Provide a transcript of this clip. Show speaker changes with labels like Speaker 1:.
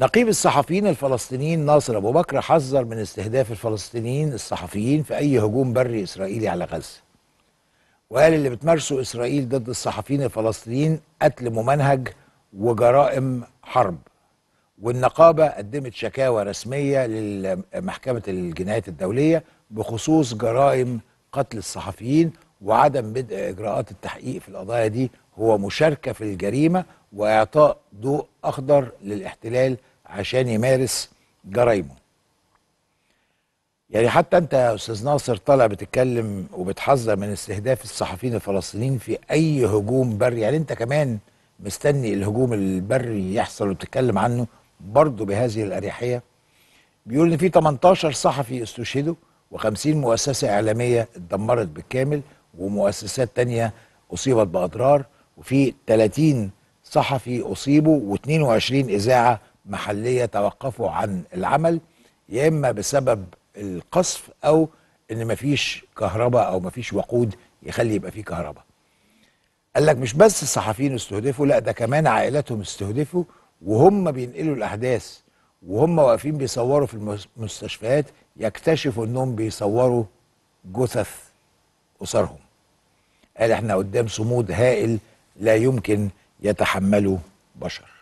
Speaker 1: نقيب الصحفيين الفلسطينيين ناصر أبو بكر حذر من استهداف الفلسطينيين الصحفيين في أي هجوم بري إسرائيلي على غزة وقال اللي بتمارسه إسرائيل ضد الصحفيين الفلسطينيين قتل ممنهج وجرائم حرب والنقابة قدمت شكاوى رسمية لمحكمة الجنايات الدولية بخصوص جرائم قتل الصحفيين وعدم بدء إجراءات التحقيق في القضايا دي هو مشاركة في الجريمة وإعطاء ضوء أخضر للاحتلال عشان يمارس جرايمه يعني حتى أنت يا أستاذ ناصر طالع بتتكلم وبتحذر من استهداف الصحفيين الفلسطينيين في أي هجوم بري يعني أنت كمان مستني الهجوم البري يحصل وبتتكلم عنه برضه بهذه الأريحية بيقول إن في 18 صحفي استشهدوا و50 مؤسسة إعلامية اتدمرت بالكامل ومؤسسات تانية أصيبت بأضرار وفي 30 صحفي أصيبوا و22 إذاعة محلية توقفوا عن العمل يا إما بسبب القصف أو إن مفيش كهرباء أو مفيش وقود يخلي يبقى فيه كهرباء قال لك مش بس الصحفيين استهدفوا لا ده كمان عائلاتهم استهدفوا وهم بينقلوا الأحداث وهم واقفين بيصوروا في المستشفيات يكتشفوا انهم بيصوروا جثث اسرهم قال احنا قدام صمود هائل لا يمكن يتحمله بشر